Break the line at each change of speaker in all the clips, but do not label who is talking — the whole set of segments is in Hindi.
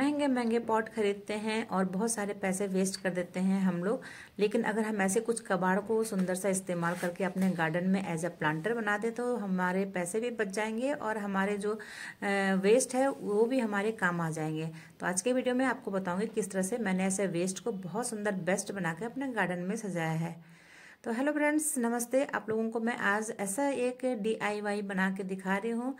महंगे महंगे पॉट खरीदते हैं और बहुत सारे पैसे वेस्ट कर देते हैं हम लोग लेकिन अगर हम ऐसे कुछ कबाड़ को सुंदर सा इस्तेमाल करके अपने गार्डन में एज अ प्लांटर बना दें तो हमारे पैसे भी बच जाएंगे और हमारे जो वेस्ट है वो भी हमारे काम आ जाएंगे तो आज के वीडियो में आपको बताऊँगी किस तरह से मैंने ऐसे वेस्ट को बहुत सुंदर बेस्ट बना के अपने गार्डन में सजाया है तो हेलो फ्रेंड्स नमस्ते आप लोगों को मैं आज ऐसा एक वाई बना के दिखा रही हूँ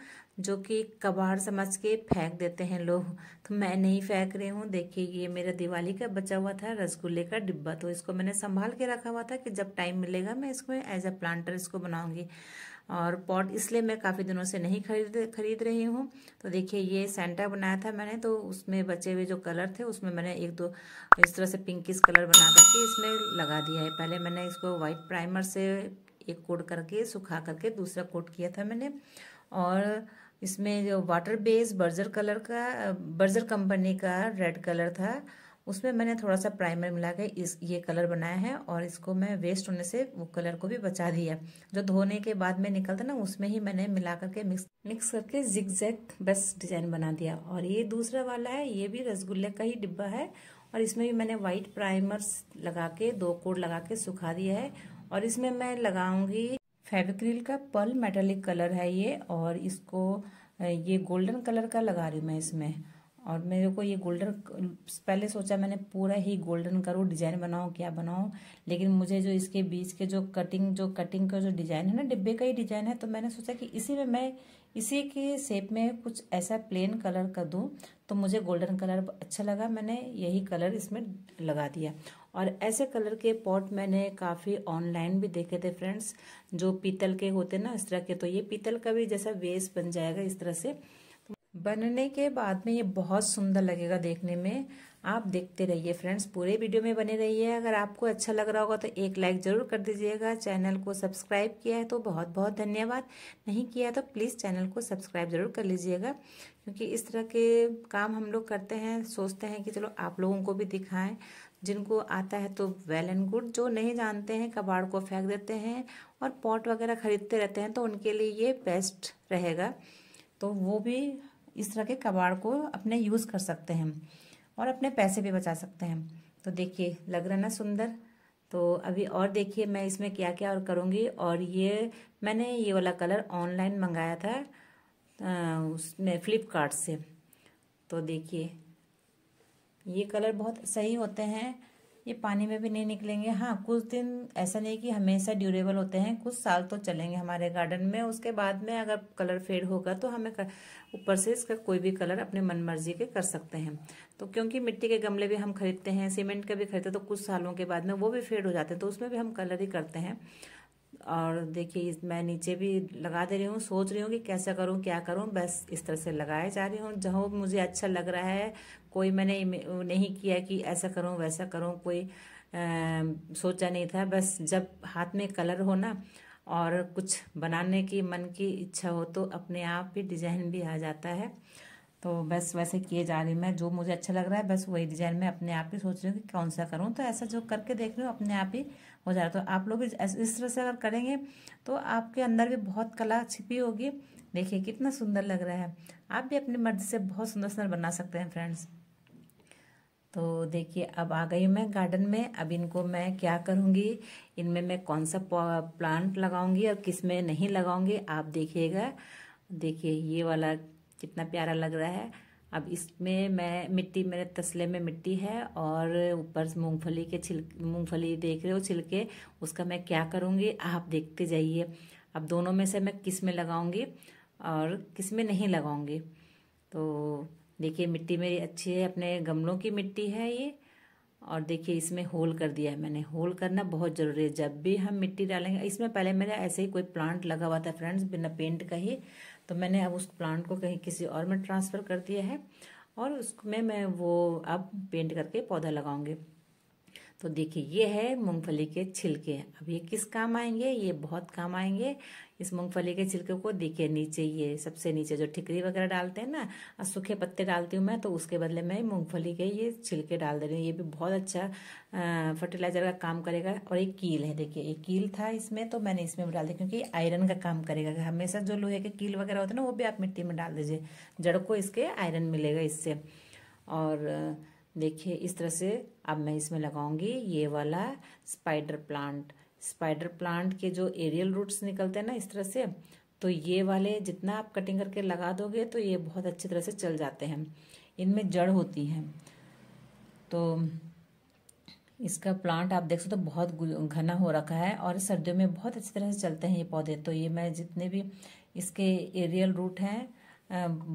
जो कि कबाड़ समझ के फेंक देते हैं लोग तो मैं नहीं फेंक रही हूँ देखिए ये मेरा दिवाली का बचा हुआ था रसगुल्ले का डिब्बा तो इसको मैंने संभाल के रखा हुआ था कि जब टाइम मिलेगा मैं इसको एज अ प्लांटर इसको बनाऊँगी और पॉट इसलिए मैं काफ़ी दिनों से नहीं खरीद खरीद रही हूँ तो देखिए ये सेंटा बनाया था मैंने तो उसमें बचे हुए जो कलर थे उसमें मैंने एक दो इस तरह से पिंकिस कलर बना करके इसमें लगा दिया है पहले मैंने इसको वाइट प्राइमर से एक कोट करके सुखा करके दूसरा कोट किया था मैंने और इसमें जो वाटर बेस बर्जर कलर का बर्जर कंपनी का रेड कलर था उसमें मैंने थोड़ा सा प्राइमर मिला के इस ये कलर बनाया है और इसको मैं वेस्ट होने से वो कलर को भी बचा दिया जो धोने के बाद में निकलता ना उसमें ही मैंने मिला करके मिक्स मिक्स करके जिग जैग बस डिजाइन बना दिया और ये दूसरा वाला है ये भी रसगुल्ले का ही डिब्बा है और इसमें भी मैंने व्हाइट प्राइमर लगा के दो कोड लगा के सुखा दिया है और इसमें मैं लगाऊंगी फेविक्रिल का पल मेटेलिक कलर है ये और इसको ये गोल्डन कलर का लगा रही हूँ मैं इसमें और मेरे को ये गोल्डन पहले सोचा मैंने पूरा ही गोल्डन करूँ डिजाइन बनाऊँ क्या बनाऊँ लेकिन मुझे जो इसके बीच के जो कटिंग जो कटिंग का जो डिजाइन है ना डिब्बे का ही डिजाइन है तो मैंने सोचा कि इसी में मैं इसी के शेप में कुछ ऐसा प्लेन कलर कर दूँ तो मुझे गोल्डन कलर अच्छा लगा मैंने यही कलर इसमें लगा दिया और ऐसे कलर के पॉट मैंने काफ़ी ऑनलाइन भी देखे थे फ्रेंड्स जो पीतल के होते ना इस तरह के तो ये पीतल का भी जैसा वेस बन जाएगा इस तरह से तो बनने के बाद में ये बहुत सुंदर लगेगा देखने में आप देखते रहिए फ्रेंड्स पूरे वीडियो में बने रहिए अगर आपको अच्छा लग रहा होगा तो एक लाइक ज़रूर कर दीजिएगा चैनल को सब्सक्राइब किया है तो बहुत बहुत धन्यवाद नहीं किया तो प्लीज़ चैनल को सब्सक्राइब ज़रूर कर लीजिएगा क्योंकि इस तरह के काम हम लोग करते हैं सोचते हैं कि चलो आप लोगों को भी दिखाएं जिनको आता है तो वेल एंड गुड जो नहीं जानते हैं कबाड़ को फेंक देते हैं और पॉट वगैरह ख़रीदते रहते हैं तो उनके लिए ये बेस्ट रहेगा तो वो भी इस तरह के कबाड़ को अपने यूज़ कर सकते हैं और अपने पैसे भी बचा सकते हैं तो देखिए लग रहा ना सुंदर तो अभी और देखिए मैं इसमें क्या क्या और करूँगी और ये मैंने ये वाला कलर ऑनलाइन मंगाया था उसमें फ्लिपकार्ट से तो देखिए ये कलर बहुत सही होते हैं ये पानी में भी नहीं निकलेंगे हाँ कुछ दिन ऐसा नहीं कि हमेशा ड्यूरेबल होते हैं कुछ साल तो चलेंगे हमारे गार्डन में उसके बाद में अगर कलर फेड होगा तो हमें ऊपर से इसका कोई भी कलर अपने मन मर्जी के कर सकते हैं तो क्योंकि मिट्टी के गमले भी हम खरीदते हैं सीमेंट के भी खरीदते हैं तो कुछ सालों के बाद में वो भी फेड हो जाते हैं तो उसमें भी हम कलर ही करते हैं और देखिए मैं नीचे भी लगा दे रही हूँ सोच रही हूँ कि कैसा करूँ क्या करूँ बस इस तरह से लगाए जा रही हूँ जहाँ मुझे अच्छा लग रहा है कोई मैंने नहीं किया कि ऐसा करूँ वैसा करूँ कोई आ, सोचा नहीं था बस जब हाथ में कलर हो ना और कुछ बनाने की मन की इच्छा हो तो अपने आप ही डिजाइन भी आ जाता है तो बस वैसे किए जा रही मैं जो मुझे अच्छा लग रहा है बस वही डिजाइन मैं अपने आप ही सोच रही हूँ कि कौन सा करूँ तो ऐसा जो करके देख रही हूँ अपने आप ही हो जा रहा तो आप लोग इस तरह से अगर करेंगे तो आपके अंदर भी बहुत कला छिपी होगी देखिए कितना सुंदर लग रहा है आप भी अपनी मर्जी से बहुत सुंदर सुंदर बना सकते हैं फ्रेंड्स तो देखिए अब आ गई मैं गार्डन में अब इनको मैं क्या करूँगी इनमें मैं कौन सा प्लांट लगाऊंगी और किस में नहीं लगाऊंगी आप देखिएगा देखिए ये वाला कितना प्यारा लग रहा है अब इसमें मैं मिट्टी मेरे तसले में मिट्टी है और ऊपर से मूँगफली के छिल मूँगफली देख रहे हो छिलके उसका मैं क्या करूँगी आप देखते जाइए अब दोनों में से मैं किस में लगाऊंगी और किस में नहीं लगाऊंगी तो देखिए मिट्टी मेरी अच्छी है अपने गमलों की मिट्टी है ये और देखिए इसमें होल कर दिया है मैंने होल करना बहुत ज़रूरी है जब भी हम मिट्टी डालेंगे इसमें पहले मेरा ऐसे ही कोई प्लांट लगा हुआ था फ्रेंड्स बिना पेंट का ही तो मैंने अब उस प्लांट को कहीं किसी और में ट्रांसफ़र कर दिया है और उसमें मैं वो अब पेंट करके पौधा लगाऊंगी तो देखिए ये है मूंगफली के छिलके अब ये किस काम आएंगे ये बहुत काम आएंगे इस मूंगफली के छिलके को देखिए नीचे ये सबसे नीचे जो ठिकरी वगैरह डालते हैं ना और सूखे पत्ते डालती हूँ मैं तो उसके बदले मैं मूंगफली के ये छिलके डाल दे रही हूँ ये भी बहुत अच्छा फर्टिलाइजर का काम करेगा और एक कील है देखिए एक कील था इसमें तो मैंने इसमें भी डाल दिया क्योंकि आयरन का काम करेगा हमेशा जो लोहे के कील वगैरह होते हैं ना वो भी आप मिट्टी में डाल दीजिए जड़ को इसके आयरन मिलेगा इससे और देखिए इस तरह से अब मैं इसमें लगाऊंगी ये वाला स्पाइडर प्लांट स्पाइडर प्लांट के जो एरियल रूट्स निकलते हैं ना इस तरह से तो ये वाले जितना आप कटिंग करके लगा दोगे तो ये बहुत अच्छी तरह से चल जाते हैं इनमें जड़ होती है तो इसका प्लांट आप देख सकते हो तो बहुत घना हो रखा है और सर्दियों में बहुत अच्छी तरह से चलते हैं ये पौधे तो ये मैं जितने भी इसके एरियल रूट हैं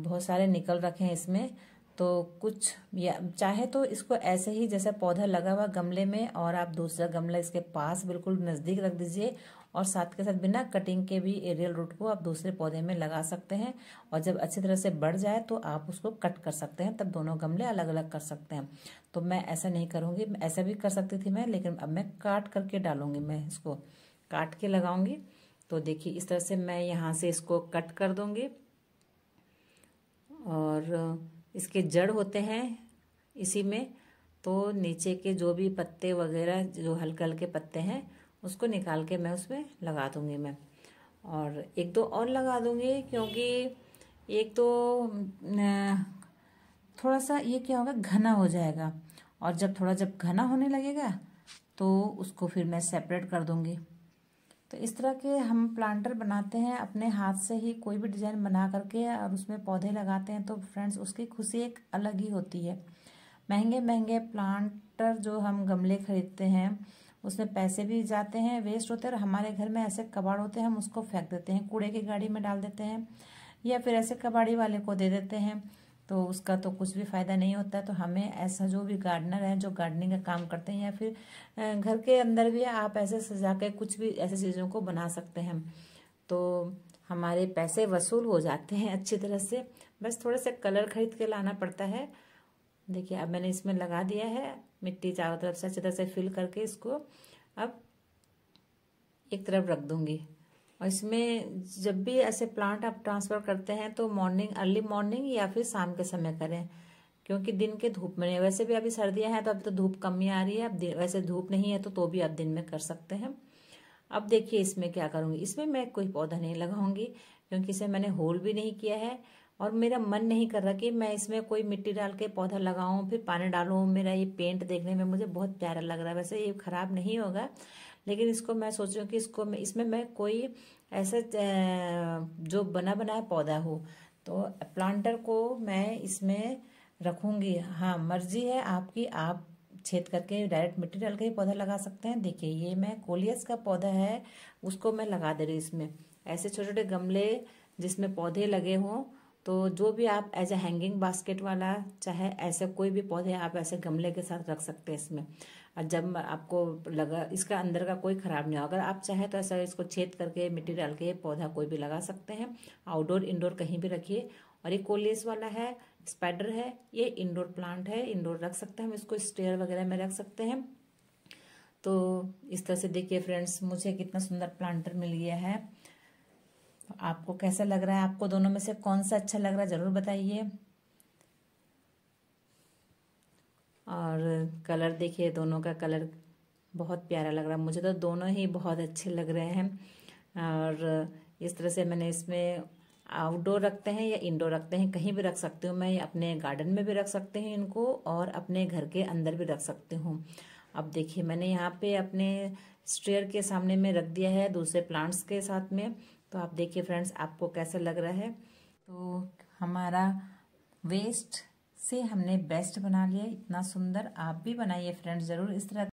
बहुत सारे निकल रखे हैं इसमें तो कुछ या चाहे तो इसको ऐसे ही जैसे पौधा लगा हुआ गमले में और आप दूसरा गमला इसके पास बिल्कुल नज़दीक रख दीजिए और साथ के साथ बिना कटिंग के भी एरियल रूट को आप दूसरे पौधे में लगा सकते हैं और जब अच्छी तरह से बढ़ जाए तो आप उसको कट कर सकते हैं तब दोनों गमले अलग अलग कर सकते हैं तो मैं ऐसा नहीं करूँगी ऐसा भी कर सकती थी मैं लेकिन अब मैं काट करके डालूंगी मैं इसको काट के लगाऊंगी तो देखिए इस तरह से मैं यहाँ से इसको कट कर दूँगी और इसके जड़ होते हैं इसी में तो नीचे के जो भी पत्ते वगैरह जो हल्के हल्के पत्ते हैं उसको निकाल के मैं उसमें लगा दूँगी मैं और एक दो और लगा दूँगी क्योंकि एक तो थोड़ा सा ये क्या होगा घना हो जाएगा और जब थोड़ा जब घना होने लगेगा तो उसको फिर मैं सेपरेट कर दूँगी तो इस तरह के हम प्लांटर बनाते हैं अपने हाथ से ही कोई भी डिज़ाइन बना करके और उसमें पौधे लगाते हैं तो फ्रेंड्स उसकी खुशी एक अलग ही होती है महंगे महंगे प्लांटर जो हम गमले खरीदते हैं उसमें पैसे भी जाते हैं वेस्ट होते हैं और हमारे घर में ऐसे कबाड़ होते हैं हम उसको फेंक देते हैं कूड़े की गाड़ी में डाल देते हैं या फिर ऐसे कबाड़ी वाले को दे देते हैं तो उसका तो कुछ भी फ़ायदा नहीं होता तो हमें ऐसा जो भी गार्डनर है जो गार्डनिंग का काम करते हैं या फिर घर के अंदर भी आप ऐसे सजा के कुछ भी ऐसी चीज़ों को बना सकते हैं तो हमारे पैसे वसूल हो जाते हैं अच्छी तरह से बस थोड़े से कलर खरीद के लाना पड़ता है देखिए अब मैंने इसमें लगा दिया है मिट्टी चारों तरफ से अच्छी तरह से फिल करके इसको अब एक तरफ रख दूँगी और इसमें जब भी ऐसे प्लांट आप ट्रांसफ़र करते हैं तो मॉर्निंग अर्ली मॉर्निंग या फिर शाम के समय करें क्योंकि दिन के धूप में नहीं वैसे भी अभी सर्दियां हैं तो अभी तो धूप कम ही आ रही है अब वैसे धूप नहीं है तो तो भी आप दिन में कर सकते हैं अब देखिए इसमें क्या करूँगी इसमें मैं कोई पौधा नहीं लगाऊंगी क्योंकि इसे मैंने होल भी नहीं किया है और मेरा मन नहीं कर रहा कि मैं इसमें कोई मिट्टी डाल के पौधा लगाऊं फिर पानी डालूं मेरा ये पेंट देखने में मुझे बहुत प्यारा लग रहा है वैसे ये ख़राब नहीं होगा लेकिन इसको मैं सोच रही हूँ कि इसको मैं इसमें मैं कोई ऐसा जो बना बनाया पौधा हो तो प्लांटर को मैं इसमें रखूँगी हाँ मर्जी है आपकी आप छेद करके डायरेक्ट मिट्टी डाल के ही पौधा लगा सकते हैं देखिए ये मैं कोलियस का पौधा है उसको मैं लगा दे रही हूँ इसमें ऐसे छोटे छोटे गमले जिसमें पौधे लगे हों तो जो भी आप एज ए हैंगिंग बास्केट वाला चाहे ऐसे कोई भी पौधे आप ऐसे गमले के साथ रख सकते हैं इसमें और जब आपको लगा इसका अंदर का कोई ख़राब नहीं हो अगर आप चाहें तो ऐसा इसको छेद करके मिट्टी डाल के पौधा कोई भी लगा सकते हैं आउटडोर इंडोर कहीं भी रखिए और ये कोलेस वाला है स्पाइडर है ये इंडोर प्लांट है इंडोर रख सकते हैं हम इसको स्टेयर वगैरह में रख सकते हैं तो इस तरह से देखिए फ्रेंड्स मुझे कितना सुंदर प्लांटर मिल गया है आपको कैसा लग रहा है आपको दोनों में से कौन सा अच्छा लग रहा है ज़रूर बताइए और कलर देखिए दोनों का कलर बहुत प्यारा लग रहा है मुझे तो दोनों ही बहुत अच्छे लग रहे हैं और इस तरह से मैंने इसमें आउटडोर रखते हैं या इंडोर रखते हैं कहीं भी रख सकती हूँ मैं अपने गार्डन में भी रख सकती हूँ इनको और अपने घर के अंदर भी रख सकती हूँ अब देखिए मैंने यहाँ पे अपने स्ट्रेयर के सामने में रख दिया है दूसरे प्लांट्स के साथ में तो आप देखिए फ्रेंड्स आपको कैसा लग रहा है तो हमारा वेस्ट से हमने बेस्ट बना लिया इतना सुंदर आप भी बनाइए फ्रेंड्स ज़रूर इस तरह